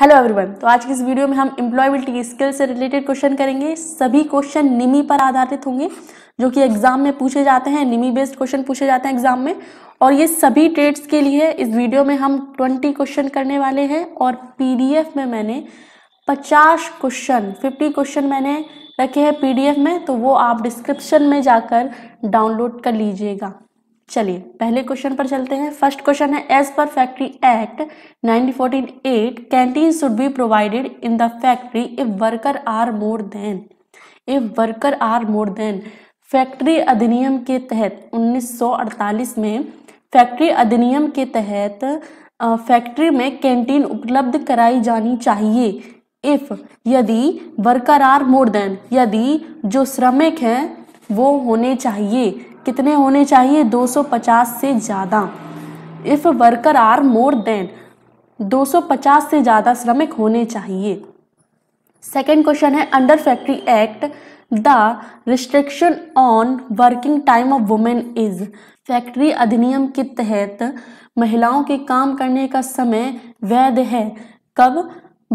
hello everyone तो आज की इस वीडियो में हम एम्प्लॉयबिलिटी की स्किल से रिलेटेड क्वेश्चन करेंगे सभी क्वेश्चन निमी पर आधारित होंगे जो कि एग्जाम में पूछे जाते हैं निमी बेस्ड क्वेश्चन पूछे जाते हैं एग्जाम में और ये सभी ट्रेड्स के लिए इस वीडियो में हम 20 क्वेश्चन करने वाले हैं और पी में मैंने पचास क्वेश्चन फिफ्टी क्वेश्चन मैंने रखे हैं पी में तो वो आप डिस्क्रिप्शन में जाकर डाउनलोड कर लीजिएगा चलिए पहले क्वेश्चन पर चलते हैं फर्स्ट क्वेश्चन है as per factory act 1914 canteen should be provided in the factory if worker are more than if worker are more than factory अधिनियम के तहत 1948 में फैक्ट्री अधिनियम के तहत फैक्ट्री में कैंटीन उपलब्ध कराई जानी चाहिए इफ यदि वर्कर आर मोर देन यदि जो श्रमिक हैं वो होने चाहिए कितने होने चाहिए 250 से ज़्यादा if worker are more than 250 से ज़्यादा श्रमिक होने चाहिए सेकेंड क्वेश्चन है under factory act the restriction on working time of women is factory अधिनियम के तहत महिलाओं के काम करने का समय वैध है कब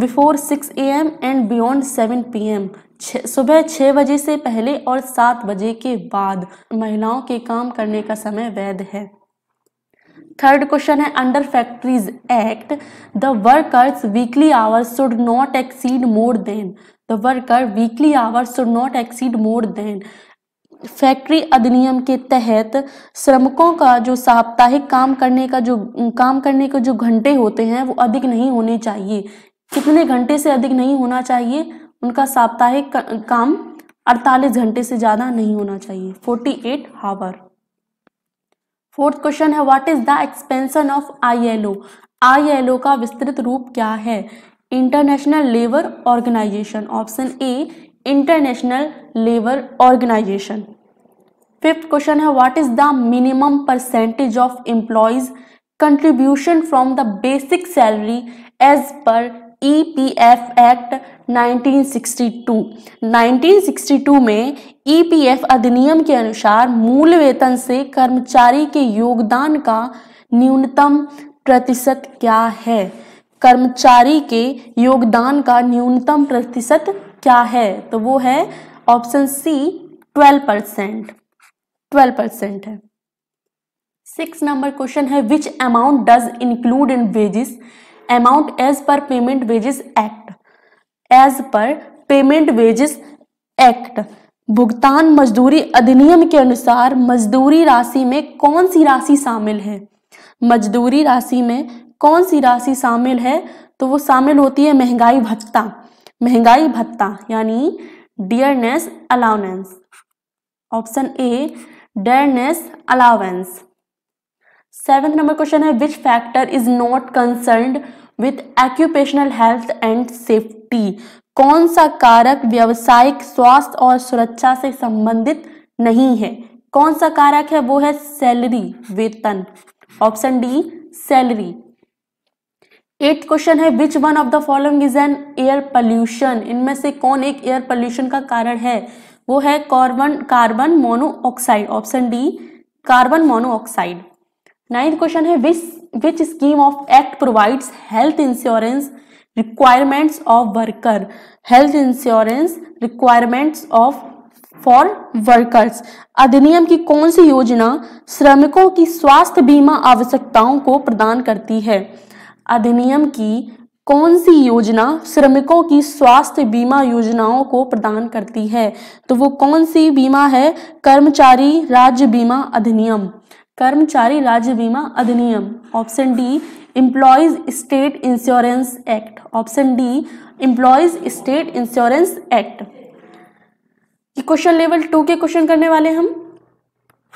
before six A M and beyond seven P M सुबह छः बजे से पहले और सात बजे के बाद महिलाओं के काम करने का समय वैध है थर्ड क्वेश्चन है under factories act the workers weekly hours should not exceed more than the worker weekly hours should not exceed more than factory अधिनियम के तहत श्रमिकों का जो साप्ताहिक काम करने का जो काम करने के जो घंटे होते हैं वो अधिक नहीं होने चाहिए कितने घंटे से अधिक नहीं होना चाहिए उनका साप्ताहिक काम 48 घंटे से ज़्यादा नहीं होना चाहिए 48 एट हावर फोर्थ क्वेश्चन है what is the expansion of ILO ILO का विस्तृत रूप क्या है international labour organisation option A international labour organisation fifth question है what is the minimum percentage of employees contribution from the basic salary as per EPF act 1962 1962 में EPF e अधिनियम के अनुसार मूल वेतन से कर्मचारी के योगदान का न्यूनतम प्रतिशत क्या है कर्मचारी के योगदान का न्यूनतम प्रतिशत क्या है तो वो है option C 12 percent twelve percent है सिक्स नंबर क्वेश्चन है which amount does include in wages amount as per payment wages act as per payment wages act भुगतान मजदूरी अधिनियम के अनुसार मजदूरी राशि में कौन सी राशि शामिल है मजदूरी राशि में कौन सी राशि शामिल है तो वो शामिल होती है महंगाई भत्ता महंगाई भत्ता यानी dearness allowance option A dearness allowance seventh number question है which factor is not concerned with occupational health and safety कौन सा कारक व्यवसायिक स्वास्थ्य और सुरक्षा से संबंधित नहीं है कौन सा कारक है वो है सैलरी वेतन option D salary eight question है which one of the following is an air pollution इनमें से कौन एक एयर पॉल्यूशन का कारण है वो है carbon carbon monoxide option D carbon monoxide ninth question है which which scheme of act provides health insurance requirements of worker health insurance requirements of for workers अधिनियम की कौन सी योजना श्रमिकों की स्वास्थ्य बीमा आवश्यकताओं को प्रदान करती है अधिनियम की कौन सी योजना श्रमिकों की स्वास्थ्य बीमा योजनाओं को प्रदान करती है तो वो कौन सी बीमा है कर्मचारी राज्य बीमा अधिनियम कर्मचारी राज्य बीमा अधिनियम option D employees state insurance act option D employees state insurance act question level two के क्वेश्चन करने वाले हम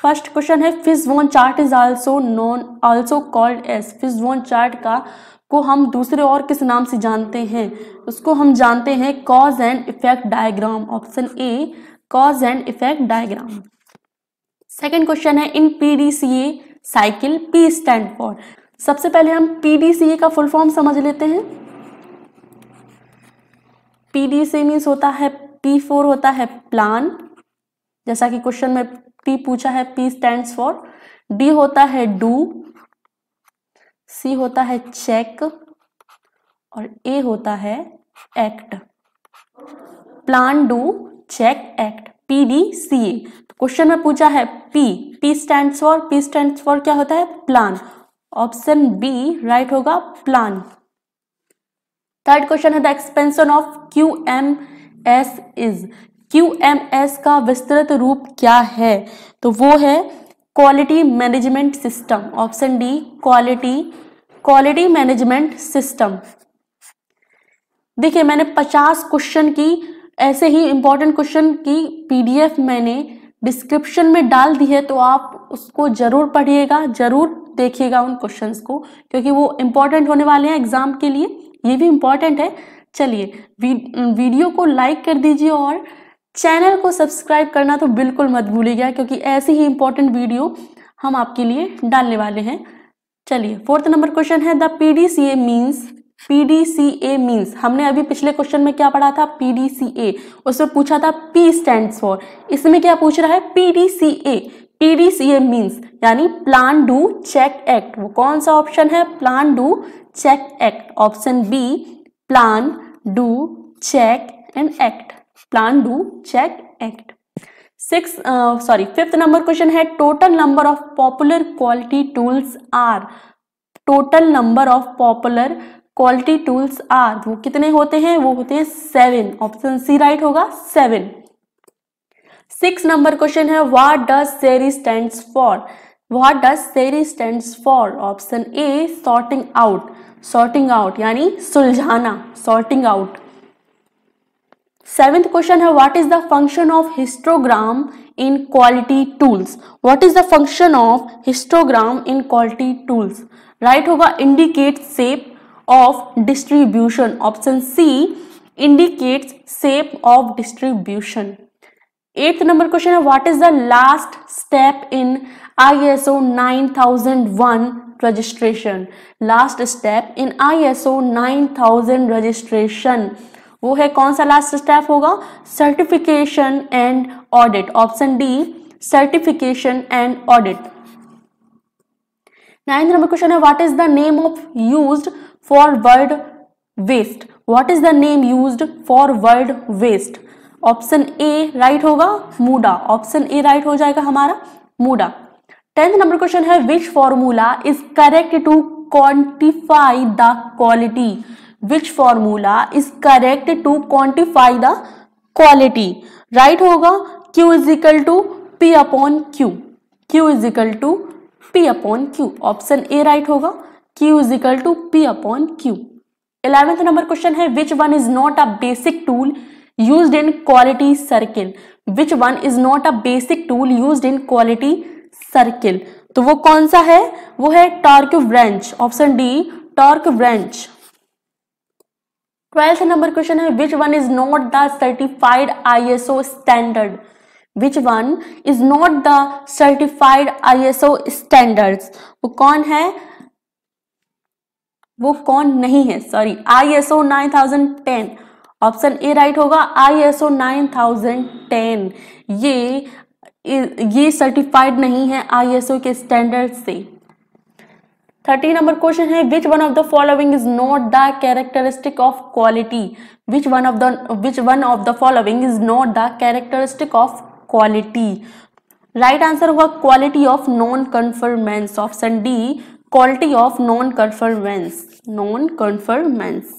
फर्स्ट क्वेश्चन है fishbone chart is also known also called as fishbone chart का को हम दूसरे और किस नाम से जानते हैं उसको हम जानते हैं cause and effect diagram option A cause and effect diagram second question है in P D C A cycle P stand for सबसे पहले हम पी डी सी ए का फुल फॉर्म समझ लेते हैं पी डी सी मीन्स होता है पी फोर होता है प्लान जैसा कि क्वेश्चन में पी पूछा है पी स्टैंड फॉर डी होता है डू सी होता है चेक और ए होता है act plan do check act P D C A तो क्वेश्चन में पूछा है P P stand for P stand for क्या होता है प्लान ऑप्शन बी राइट होगा प्लान थर्ड क्वेश्चन है the expansion of Q M S is Q M S का विस्तृत रूप क्या है तो वो है quality management system option D quality quality management system देखिए मैंने 50 क्वेश्चन की ऐसे ही इम्पॉर्टेंट क्वेश्चन की पीडीएफ मैंने डिस्क्रिप्शन में डाल दी है तो आप उसको जरूर पढ़िएगा जरूर देखिएगा उन क्वेश्चन को क्योंकि वो इम्पॉर्टेंट होने वाले हैं एग्जाम के लिए ये भी इम्पॉर्टेंट है चलिए वी, वीडियो को लाइक कर दीजिए और चैनल को सब्सक्राइब करना तो बिल्कुल मत भूलिएगा क्योंकि ऐसे ही इंपॉर्टेंट वीडियो हम आपके लिए डालने वाले हैं चलिए फोर्थ नंबर क्वेश्चन है the P D C A means PDCA means हमने अभी पिछले क्वेश्चन में क्या पढ़ा था पीडीसीए उसमें पूछा था पी स्टैंड फॉर इसमें क्या पूछ रहा है पीडीसीए पीडीसीए मीन्स यानी प्लान डू चेक एक्ट वो कौन सा ऑप्शन है plan do check act option B plan do check and act plan do check act six sorry fifth number question है total number of popular quality tools are total number of popular quality tools are वो कितने होते हैं वो होते हैं seven option C right होगा seven six number question है वाट does seiri stand for what does seiri stand for option A sorting out sorting out यानी सुलझाना सॉर्टिंग आउट सेवेंथ क्वेश्चन है what is the function of histogram in quality tools what is the function of histogram in quality tools right होगा indicate shape of distribution option c indicates shape of distribution eighth number question is what is the last step in iso 9001 registration last step in ISO 9000 registration वो है कौन सा last step होगा certification and audit option D certification and audit ninth number question है what is the name of used for word waste what is the name use for word waste option A right होगा muda option A right हो जाएगा हमारा मूडा tenth number question है which formula is correct to quantify the quality which formula is correct to quantify the quality right होगा Q is equal to P upon Q Q is equal to P upon Q option A right होगा Q is equal to P upon Q eleventh number question है which one is not a basic tool use in quality circle which one is not a basic tool use in quality circle तो वो कौन सा है वो है torque wrench option D torque wrench twelfth number question है which one is not the certified ISO standard which one is not the certified ISO standards वो कौन है वो कौन नहीं है sorry I S O nine thousand ten option A right होगा I S O nine thousand ten ये ये सर्टिफाइड नहीं है आई एस ओ के स्टैंडर्ड से थर्टी नंबर क्वेश्चन है which one of the following is not the characteristic of quality which one of the which one of the following is not the characteristic of quality right answer होगा quality of non conformance option D quality of non-conformance non-conformance